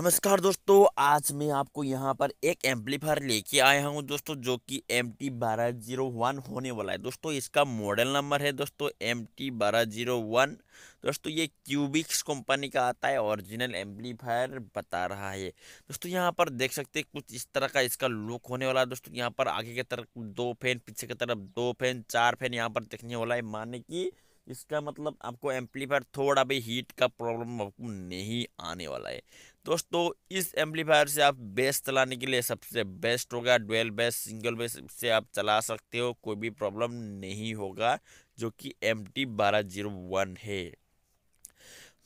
नमस्कार दोस्तों आज मैं आपको यहाँ पर एक एम्पलीफायर लेके आया हूँ दोस्तों जो कि एम टी बारह जीरो वन होने वाला है दोस्तों इसका मॉडल नंबर है दोस्तों एम टी बारह जीरो वन दोस्तों ये क्यूबिक्स कंपनी का आता है ओरिजिनल एम्पलीफायर बता रहा है दोस्तों यहाँ पर देख सकते हैं कुछ इस तरह का इसका लुक होने वाला है दोस्तों यहाँ पर आगे की तरफ दो फैन पीछे की तरफ दो फैन चार फैन यहाँ पर देखने वाला है माने की इसका मतलब आपको एम्पलीफायर थोड़ा भी हीट का प्रॉब्लम आपको नहीं आने वाला है दोस्तों इस एम्पलीफायर से आप बेस चलाने के लिए सबसे बेस्ट होगा डुअल बेस सिंगल बेस से आप चला सकते हो कोई भी प्रॉब्लम नहीं होगा जो कि एम टी बारह जीरो वन है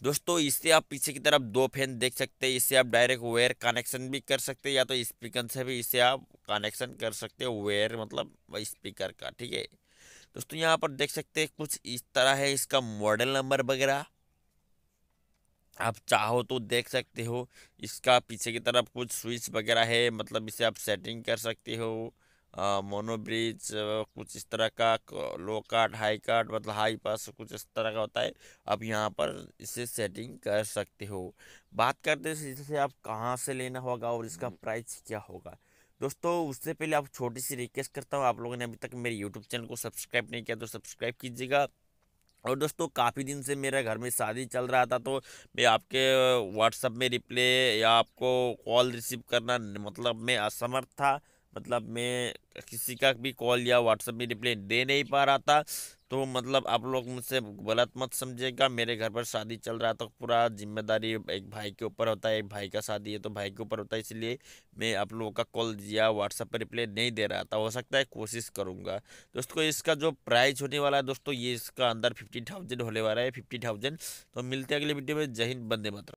दोस्तों इससे आप पीछे की तरफ दो फैन देख सकते हैं इससे आप डायरेक्ट वेयर कनेक्शन भी कर सकते हैं या तो स्पीकर से भी इससे आप कनेक्शन कर सकते हो वेयर मतलब स्पीकर का ठीक है दोस्तों यहाँ पर देख सकते हैं कुछ इस तरह है इसका मॉडल नंबर वगैरह आप चाहो तो देख सकते हो इसका पीछे की तरफ कुछ स्विच वगैरह है मतलब इसे आप सेटिंग कर सकते हो मोनोब्रिज कुछ इस तरह का लो कार्ड हाई कार्ड मतलब हाई पास कुछ इस तरह का होता है आप यहाँ पर इसे सेटिंग कर सकते हो बात करते हैं इसे आप कहाँ से लेना होगा और इसका हम्म। प्राइस क्या होगा दोस्तों उससे पहले आप छोटी सी रिक्वेस्ट करता हूँ आप लोगों ने अभी तक मेरे यूट्यूब चैनल को सब्सक्राइब नहीं किया तो सब्सक्राइब कीजिएगा और दोस्तों काफ़ी दिन से मेरे घर में शादी चल रहा था तो मैं आपके व्हाट्सअप में रिप्ले या आपको कॉल रिसीव करना मतलब मैं असमर्थ था मतलब मैं किसी का भी कॉल या व्हाट्सअप में रिप्लाई दे नहीं पा रहा था तो मतलब आप लोग मुझसे गलत मत समझिएगा मेरे घर पर शादी चल रहा तो पूरा जिम्मेदारी एक भाई के ऊपर होता है एक भाई का शादी है तो भाई के ऊपर होता है इसलिए मैं आप लोगों का कॉल दिया व्हाट्सएप पर रिप्लाई नहीं दे रहा था हो सकता है कोशिश करूँगा दोस्तों इसका जो प्राइस होने वाला है दोस्तों ये इसका अंदर फिफ्टी थाउजेंड होने वाला है फिफ्टी थाउजेंड तो मिलते हैं अगले वीडियो में जय बंदे मतलब